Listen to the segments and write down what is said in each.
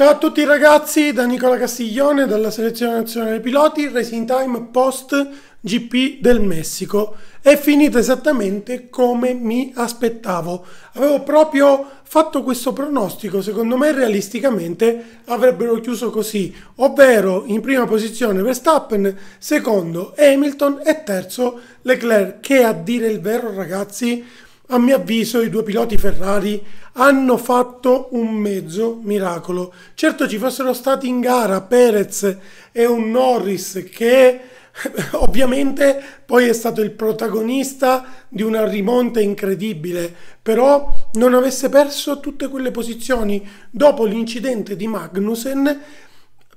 Ciao a tutti ragazzi, da Nicola Castiglione dalla selezione nazionale piloti Racing Time Post GP del Messico. È finita esattamente come mi aspettavo. Avevo proprio fatto questo pronostico, secondo me realisticamente avrebbero chiuso così, ovvero in prima posizione Verstappen, secondo Hamilton e terzo Leclerc, che a dire il vero ragazzi a mio avviso i due piloti Ferrari hanno fatto un mezzo miracolo. Certo ci fossero stati in gara Perez e un Norris che ovviamente poi è stato il protagonista di una rimonta incredibile, però non avesse perso tutte quelle posizioni dopo l'incidente di Magnussen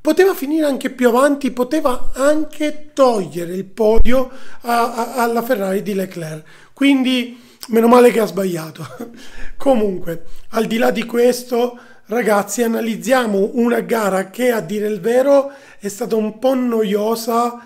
poteva finire anche più avanti, poteva anche togliere il podio a, a, alla Ferrari di Leclerc. Quindi Meno male che ha sbagliato. Comunque, al di là di questo, ragazzi, analizziamo una gara che a dire il vero è stata un po' noiosa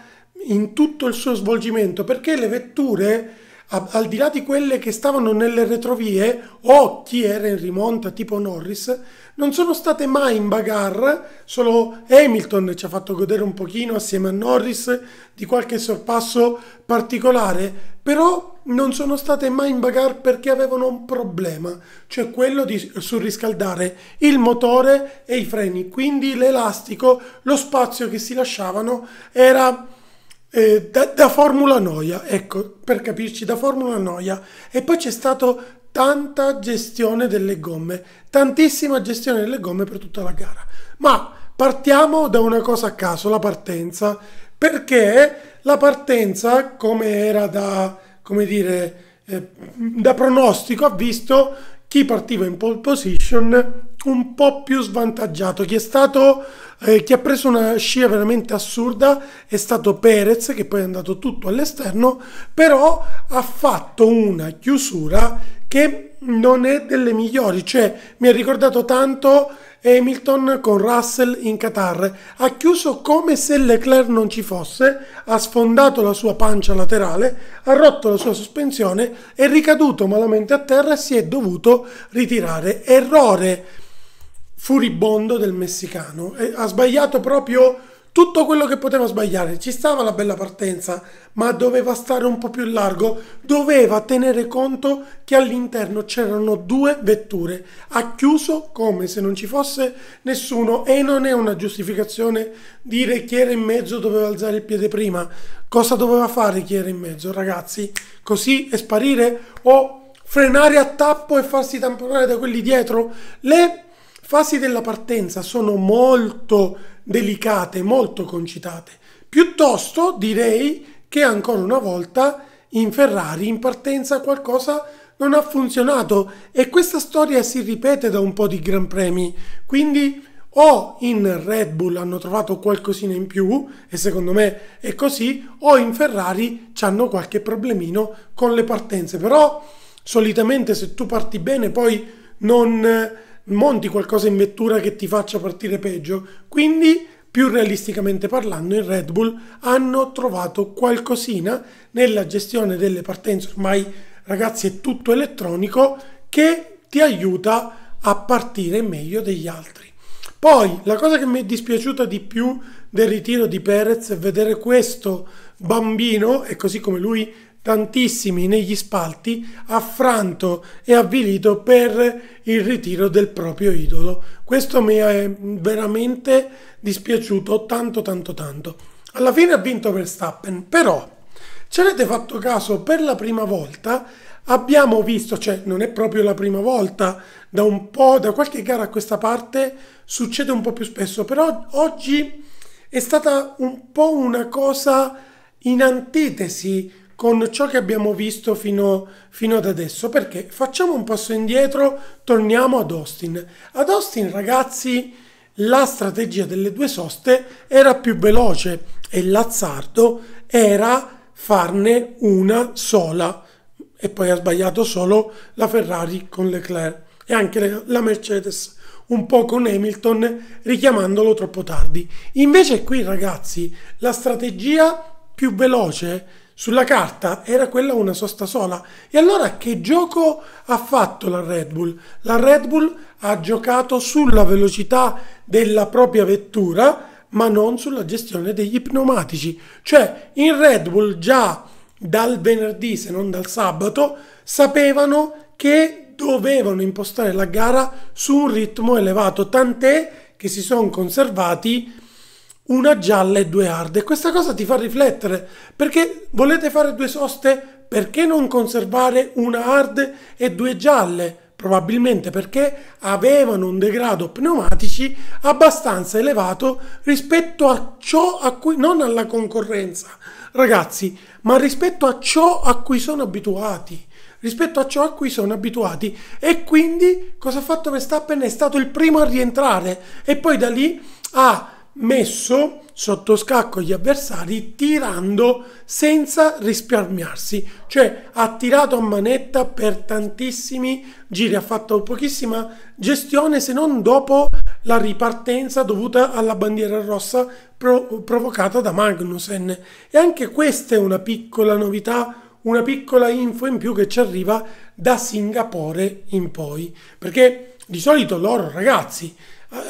in tutto il suo svolgimento perché le vetture al di là di quelle che stavano nelle retrovie o chi era in rimonta tipo Norris non sono state mai in bagarre, solo Hamilton ci ha fatto godere un pochino assieme a Norris di qualche sorpasso particolare, però non sono state mai in bagarre perché avevano un problema, cioè quello di surriscaldare il motore e i freni, quindi l'elastico, lo spazio che si lasciavano era... Eh, da, da formula noia, ecco, per capirci, da formula noia. E poi c'è stato tanta gestione delle gomme, tantissima gestione delle gomme per tutta la gara. Ma partiamo da una cosa a caso, la partenza, perché la partenza, come era da, come dire, eh, da pronostico, ha visto chi partiva in pole position un po' più svantaggiato, chi è stato eh, chi ha preso una scia veramente assurda è stato Perez che poi è andato tutto all'esterno però ha fatto una chiusura che non è delle migliori cioè mi ha ricordato tanto Hamilton con Russell in Qatar. Ha chiuso come se Leclerc non ci fosse, ha sfondato la sua pancia laterale, ha rotto la sua sospensione, è ricaduto malamente a terra e si è dovuto ritirare. Errore furibondo del messicano. E ha sbagliato proprio tutto quello che poteva sbagliare. Ci stava la bella partenza, ma doveva stare un po' più largo, doveva tenere conto che all'interno c'erano due vetture. Ha chiuso come se non ci fosse nessuno e non è una giustificazione dire chi era in mezzo doveva alzare il piede prima. Cosa doveva fare chi era in mezzo, ragazzi? Così e sparire o frenare a tappo e farsi tamponare da quelli dietro? Le fasi della partenza sono molto delicate, molto concitate. Piuttosto direi che ancora una volta in Ferrari in partenza qualcosa non ha funzionato e questa storia si ripete da un po' di Gran Premi, quindi o in Red Bull hanno trovato qualcosina in più e secondo me è così, o in Ferrari hanno qualche problemino con le partenze, però solitamente se tu parti bene poi non monti qualcosa in vettura che ti faccia partire peggio. Quindi, più realisticamente parlando, in Red Bull hanno trovato qualcosina nella gestione delle partenze. Ormai, ragazzi, è tutto elettronico che ti aiuta a partire meglio degli altri. Poi la cosa che mi è dispiaciuta di più del ritiro di Perez è vedere questo bambino, e così come lui tantissimi negli spalti, affranto e avvilito per il ritiro del proprio idolo. Questo mi è veramente dispiaciuto tanto tanto tanto. Alla fine ha vinto Verstappen, però ci avete fatto caso per la prima volta abbiamo visto, cioè non è proprio la prima volta, da un po', da qualche gara a questa parte succede un po' più spesso, però oggi è stata un po' una cosa in antitesi con ciò che abbiamo visto fino, fino, ad adesso perché facciamo un passo indietro, torniamo ad Austin. Ad Austin ragazzi la strategia delle due soste era più veloce e l'azzardo era farne una sola e poi ha sbagliato solo la Ferrari con Leclerc e anche la Mercedes un po' con Hamilton richiamandolo troppo tardi. Invece qui ragazzi la strategia più veloce sulla carta era quella una sosta sola. E allora che gioco ha fatto la Red Bull? La Red Bull ha giocato sulla velocità della propria vettura, ma non sulla gestione degli pneumatici. Cioè, in Red Bull già dal venerdì, se non dal sabato, sapevano che dovevano impostare la gara su un ritmo elevato, tant'è che si sono conservati una gialla e due hard. E questa cosa ti fa riflettere, perché volete fare due soste, perché non conservare una hard e due gialle? Probabilmente perché avevano un degrado pneumatici abbastanza elevato rispetto a ciò a cui, non alla concorrenza, ragazzi, ma rispetto a ciò a cui sono abituati rispetto a ciò a cui sono abituati. E quindi cosa ha fatto Verstappen? È stato il primo a rientrare e poi da lì ha messo sotto scacco gli avversari tirando senza risparmiarsi, cioè ha tirato a manetta per tantissimi giri, ha fatto pochissima gestione se non dopo la ripartenza dovuta alla bandiera rossa pro provocata da Magnussen. E anche questa è una piccola novità una piccola info in più che ci arriva da Singapore in poi, perché di solito loro ragazzi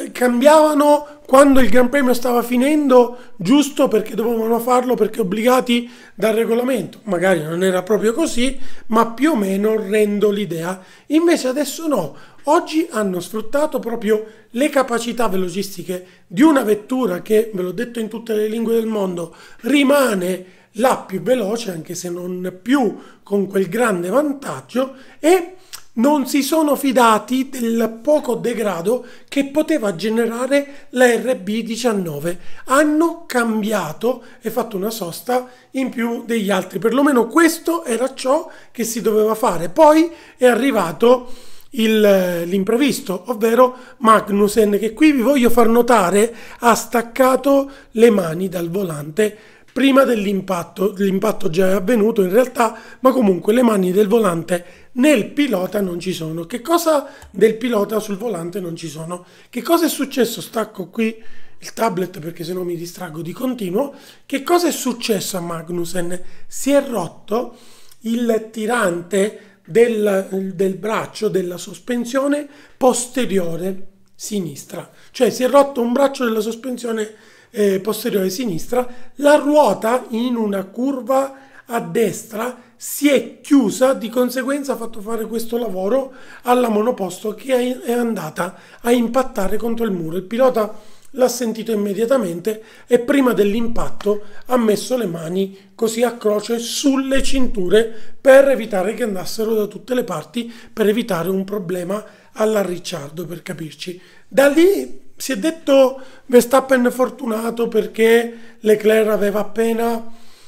eh, cambiavano quando il Gran Premio stava finendo giusto perché dovevano farlo perché obbligati dal regolamento magari non era proprio così ma più o meno rendo l'idea invece adesso no oggi hanno sfruttato proprio le capacità velocistiche di una vettura che ve l'ho detto in tutte le lingue del mondo rimane la più veloce anche se non più con quel grande vantaggio e non si sono fidati del poco degrado che poteva generare la RB19. Hanno cambiato e fatto una sosta in più degli altri. Perlomeno questo era ciò che si doveva fare. Poi è arrivato l'imprevisto, ovvero Magnussen, che qui vi voglio far notare ha staccato le mani dal volante prima dell'impatto, l'impatto già è avvenuto in realtà, ma comunque le mani del volante nel pilota non ci sono. Che cosa del pilota sul volante non ci sono? Che cosa è successo? Stacco qui il tablet perché se no mi distraggo di continuo. Che cosa è successo a Magnussen? Si è rotto il tirante del, del braccio della sospensione posteriore sinistra, cioè si è rotto un braccio della sospensione eh, posteriore sinistra, la ruota in una curva a destra si è chiusa, di conseguenza ha fatto fare questo lavoro alla monoposto che è andata a impattare contro il muro. Il pilota l'ha sentito immediatamente e prima dell'impatto ha messo le mani così a croce sulle cinture per evitare che andassero da tutte le parti, per evitare un problema alla Ricciardo, per capirci. Da lì si è detto Verstappen fortunato perché Leclerc aveva appena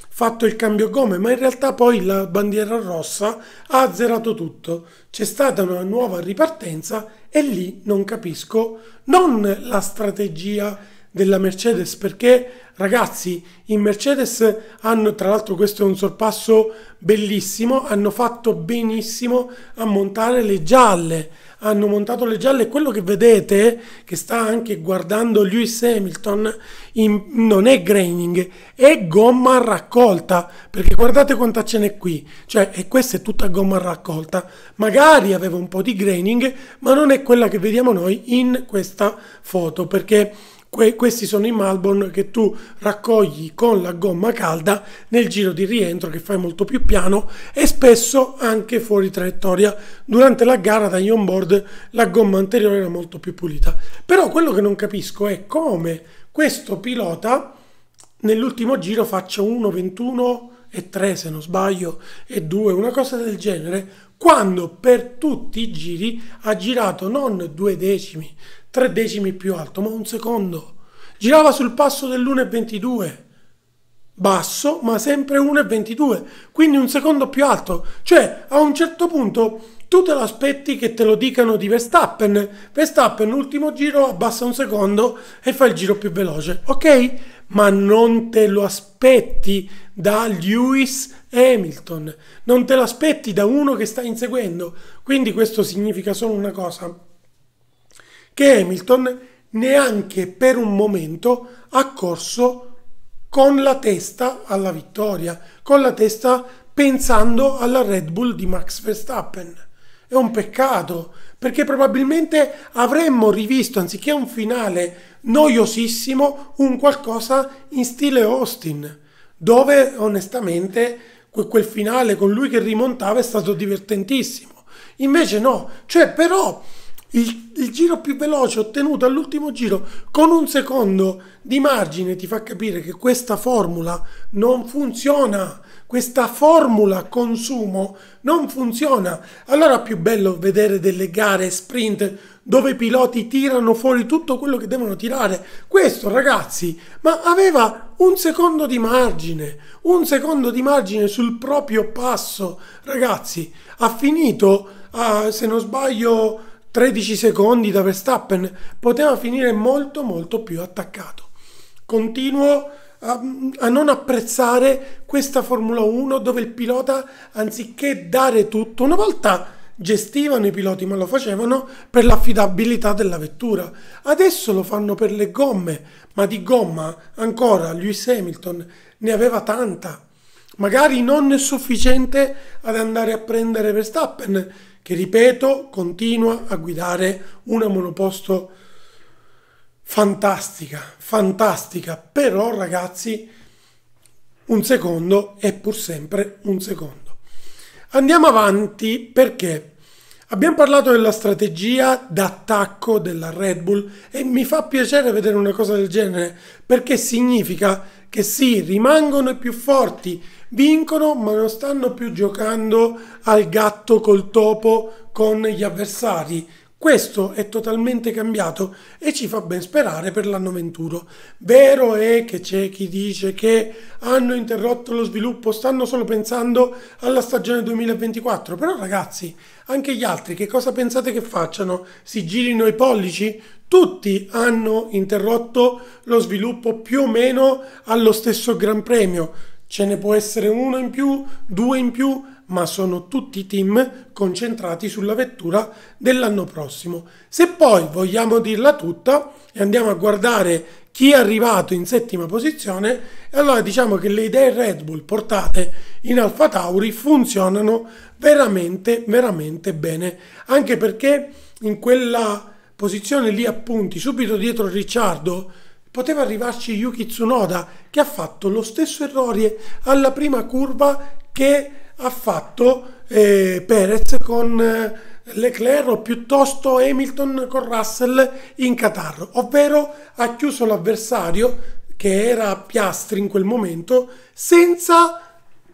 fatto il cambio gomme, ma in realtà poi la bandiera rossa ha azzerato tutto. C'è stata una nuova ripartenza e lì non capisco non la strategia della Mercedes perché ragazzi in Mercedes hanno tra l'altro questo è un sorpasso bellissimo hanno fatto benissimo a montare le gialle hanno montato le gialle. Quello che vedete, che sta anche guardando Lewis Hamilton, in, non è graining, è gomma raccolta. Perché guardate quanta ce n'è qui. Cioè, e questa è tutta gomma raccolta. Magari aveva un po' di graining, ma non è quella che vediamo noi in questa foto. Perché Que questi sono i Malbon che tu raccogli con la gomma calda nel giro di rientro che fai molto più piano e spesso anche fuori traiettoria. Durante la gara da on board la gomma anteriore era molto più pulita. Però quello che non capisco è come questo pilota nell'ultimo giro faccia 1.21 e 3 se non sbaglio e 2, una cosa del genere, quando per tutti i giri ha girato non due decimi tre decimi più alto, ma un secondo. Girava sul passo dell'1,22, basso, ma sempre 1,22, quindi un secondo più alto. Cioè, a un certo punto tu te l'aspetti che te lo dicano di Verstappen. Verstappen, ultimo giro, abbassa un secondo e fa il giro più veloce, ok? Ma non te lo aspetti da Lewis Hamilton, non te lo aspetti da uno che sta inseguendo. Quindi questo significa solo una cosa che Hamilton neanche per un momento ha corso con la testa alla vittoria, con la testa pensando alla Red Bull di Max Verstappen. È un peccato, perché probabilmente avremmo rivisto, anziché un finale noiosissimo, un qualcosa in stile Austin, dove onestamente quel finale con lui che rimontava è stato divertentissimo. Invece no, cioè però il, il giro più veloce ottenuto all'ultimo giro con un secondo di margine ti fa capire che questa formula non funziona questa formula consumo non funziona. Allora è più bello vedere delle gare sprint dove i piloti tirano fuori tutto quello che devono tirare. Questo, ragazzi, ma aveva un secondo di margine, un secondo di margine sul proprio passo. Ragazzi, ha finito, uh, se non sbaglio, 13 secondi da Verstappen, poteva finire molto molto più attaccato. Continuo a, a, non apprezzare questa Formula 1 dove il pilota anziché dare tutto, una volta gestivano i piloti ma lo facevano per l'affidabilità della vettura, adesso lo fanno per le gomme, ma di gomma ancora Lewis Hamilton ne aveva tanta, magari non sufficiente ad andare a prendere Verstappen che ripeto continua a guidare una monoposto fantastica, fantastica, però ragazzi un secondo è pur sempre un secondo. Andiamo avanti perché Abbiamo parlato della strategia d'attacco della Red Bull e mi fa piacere vedere una cosa del genere perché significa che sì, rimangono i più forti, vincono, ma non stanno più giocando al gatto col topo con gli avversari. Questo è totalmente cambiato e ci fa ben sperare per l'anno 21. Vero è che c'è chi dice che hanno interrotto lo sviluppo, stanno solo pensando alla stagione 2024, però ragazzi, anche gli altri che cosa pensate che facciano? Si girino i pollici? tutti hanno interrotto lo sviluppo più o meno allo stesso Gran Premio. Ce ne può essere uno in più, due in più, ma sono tutti team concentrati sulla vettura dell'anno prossimo. Se poi vogliamo dirla tutta e andiamo a guardare chi è arrivato in settima posizione, allora diciamo che le idee Red Bull portate in Alfa Tauri funzionano veramente, veramente bene. Anche perché in quella posizione lì a punti, subito dietro Ricciardo, poteva arrivarci Yuki Tsunoda che ha fatto lo stesso errore alla prima curva che ha fatto eh, Perez con eh, Leclerc o piuttosto Hamilton con Russell in Qatar, ovvero ha chiuso l'avversario che era Piastri in quel momento senza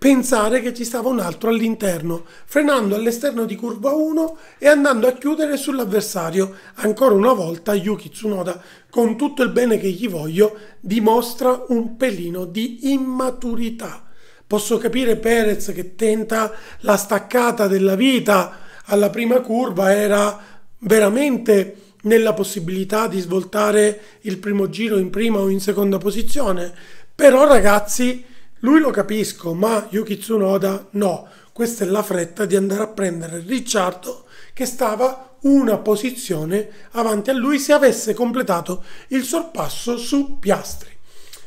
pensare che ci stava un altro all'interno, frenando all'esterno di curva 1 e andando a chiudere sull'avversario. Ancora una volta Yuki Tsunoda, con tutto il bene che gli voglio, dimostra un pelino di immaturità. Posso capire Perez che tenta la staccata della vita alla prima curva, era veramente nella possibilità di svoltare il primo giro in prima o in seconda posizione. Però ragazzi, lui lo capisco, ma Yuki Tsunoda no. Questa è la fretta di andare a prendere Ricciardo che stava una posizione avanti a lui se avesse completato il sorpasso su Piastri.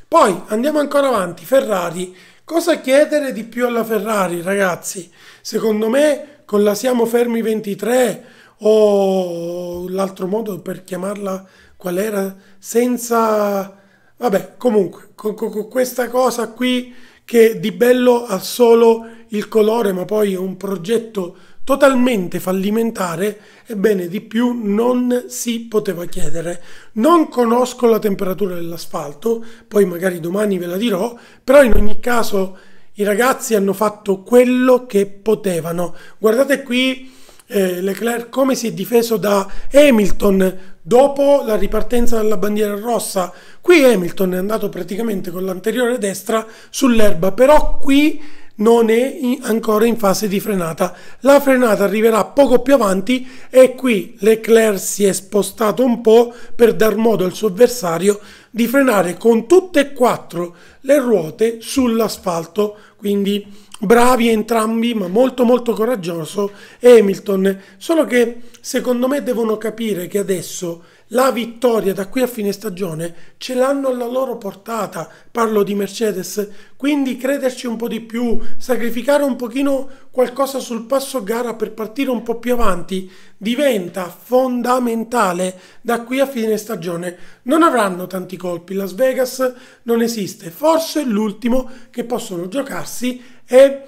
Poi andiamo ancora avanti, Ferrari. Cosa chiedere di più alla Ferrari, ragazzi? Secondo me con la Siamo Fermi 23 o l'altro modo per chiamarla qual era senza Vabbè, comunque, con, con, questa cosa qui che di bello ha solo il colore, ma poi è un progetto totalmente fallimentare, ebbene di più non si poteva chiedere. Non conosco la temperatura dell'asfalto, poi magari domani ve la dirò, però in ogni caso i ragazzi hanno fatto quello che potevano. Guardate qui eh, Leclerc come si è difeso da Hamilton dopo la ripartenza della bandiera rossa. Qui Hamilton è andato praticamente con l'anteriore destra sull'erba, però qui non è in, ancora in fase di frenata. La frenata arriverà poco più avanti e qui Leclerc si è spostato un po' per dar modo al suo avversario di frenare con tutte e quattro le ruote sull'asfalto, quindi bravi entrambi, ma molto molto coraggioso Hamilton, solo che secondo me devono capire che adesso la vittoria da qui a fine stagione ce l'hanno alla loro portata, parlo di Mercedes, quindi crederci un po' di più, sacrificare un pochino qualcosa sul passo gara per partire un po' più avanti diventa fondamentale da qui a fine stagione. Non avranno tanti colpi, Las Vegas non esiste, forse l'ultimo che possono giocarsi è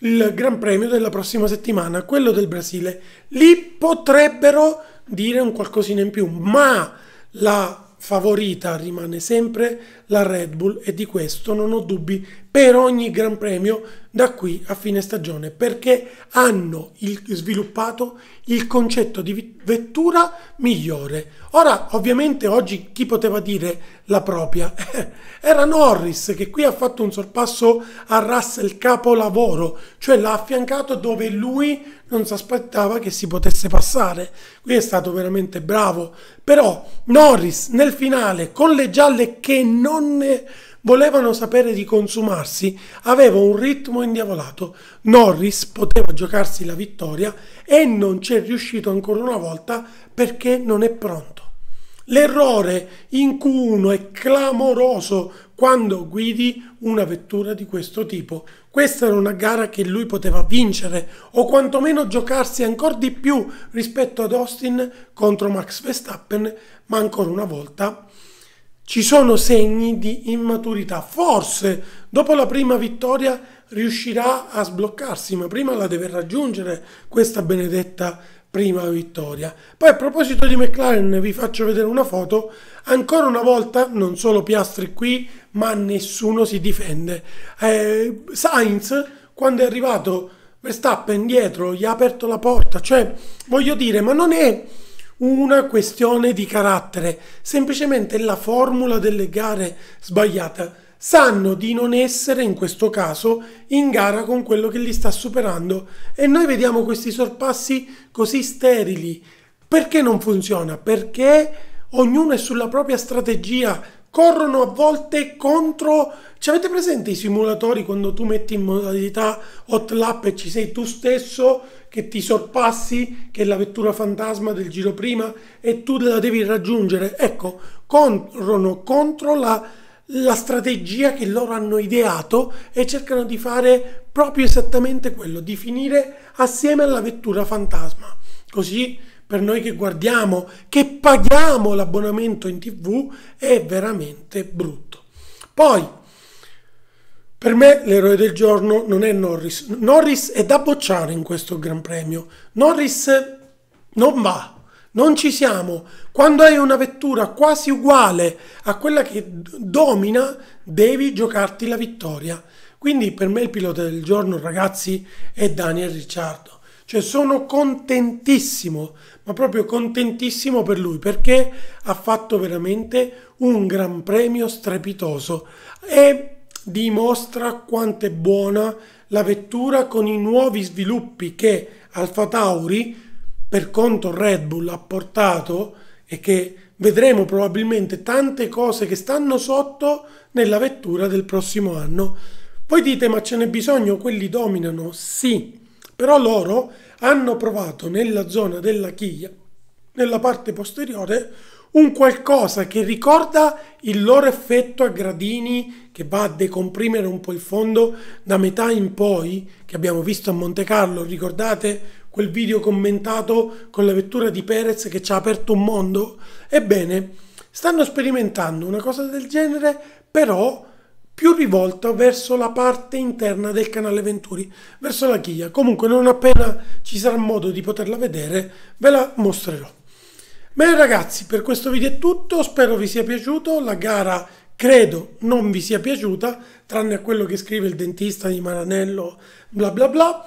il Gran Premio della prossima settimana, quello del Brasile. Lì potrebbero dire un qualcosina in più, ma la favorita rimane sempre la Red Bull e di questo non ho dubbi per ogni Gran Premio da qui a fine stagione perché hanno il, sviluppato il concetto di vettura migliore. Ora, ovviamente, oggi chi poteva dire la propria? Era Norris che qui ha fatto un sorpasso a Russell capolavoro, cioè l'ha affiancato dove lui non si aspettava che si potesse passare. Qui è stato veramente bravo. Però Norris nel finale con le gialle che non... Ne volevano sapere di consumarsi, aveva un ritmo indiavolato. Norris poteva giocarsi la vittoria e non c'è riuscito ancora una volta perché non è pronto. L'errore in Q1 è clamoroso quando guidi una vettura di questo tipo. Questa era una gara che lui poteva vincere o quantomeno giocarsi ancora di più rispetto ad Austin contro Max Verstappen, ma ancora una volta ci sono segni di immaturità. Forse dopo la prima vittoria riuscirà a sbloccarsi, ma prima la deve raggiungere questa benedetta prima vittoria. Poi a proposito di McLaren vi faccio vedere una foto, ancora una volta non solo Piastri qui, ma nessuno si difende. Eh, Sainz quando è arrivato Verstappen dietro gli ha aperto la porta, cioè voglio dire, ma non è una questione di carattere, semplicemente la formula delle gare sbagliata. Sanno di non essere in questo caso in gara con quello che li sta superando e noi vediamo questi sorpassi così sterili. Perché non funziona? Perché ognuno è sulla propria strategia, corrono a volte contro. Ci avete presente i simulatori quando tu metti in modalità hot lap e ci sei tu stesso? che ti sorpassi, che è la vettura fantasma del giro prima e tu la devi raggiungere. Ecco, corrono contro la, la strategia che loro hanno ideato e cercano di fare proprio esattamente quello, di finire assieme alla vettura fantasma. Così per noi che guardiamo, che paghiamo l'abbonamento in tv, è veramente brutto. Poi, per me l'eroe del giorno non è Norris. Norris è da bocciare in questo Gran Premio. Norris non va. Non ci siamo. Quando hai una vettura quasi uguale a quella che domina, devi giocarti la vittoria. Quindi per me il pilota del giorno, ragazzi, è Daniel Ricciardo. Cioè sono contentissimo, ma proprio contentissimo per lui, perché ha fatto veramente un gran premio strepitoso. E dimostra quanto è buona la vettura con i nuovi sviluppi che Alfa Tauri per conto Red Bull ha portato e che vedremo probabilmente tante cose che stanno sotto nella vettura del prossimo anno. Voi dite ma ce n'è bisogno, quelli dominano? Sì, però loro hanno provato nella zona della chiglia, nella parte posteriore, un qualcosa che ricorda il loro effetto a gradini che va a decomprimere un po' il fondo da metà in poi che abbiamo visto a Monte Carlo, ricordate quel video commentato con la vettura di Perez che ci ha aperto un mondo? Ebbene, stanno sperimentando una cosa del genere, però più rivolta verso la parte interna del canale Venturi, verso la chia. Comunque non appena ci sarà modo di poterla vedere, ve la mostrerò. Bene ragazzi, per questo video è tutto, spero vi sia piaciuto, la gara credo non vi sia piaciuta, tranne a quello che scrive il dentista di Maranello, bla bla bla.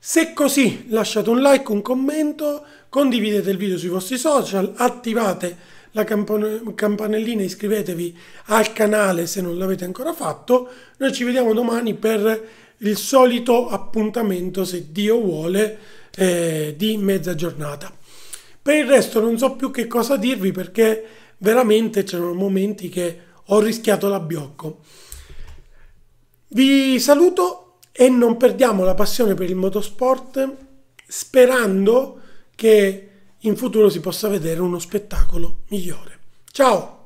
Se così lasciate un like, un commento, condividete il video sui vostri social, attivate la campanellina, iscrivetevi al canale se non l'avete ancora fatto. Noi ci vediamo domani per il solito appuntamento, se Dio vuole, eh, di mezza giornata. Per il resto non so più che cosa dirvi perché veramente c'erano momenti che ho rischiato l'abbiocco. Vi saluto e non perdiamo la passione per il motorsport sperando che in futuro si possa vedere uno spettacolo migliore. Ciao!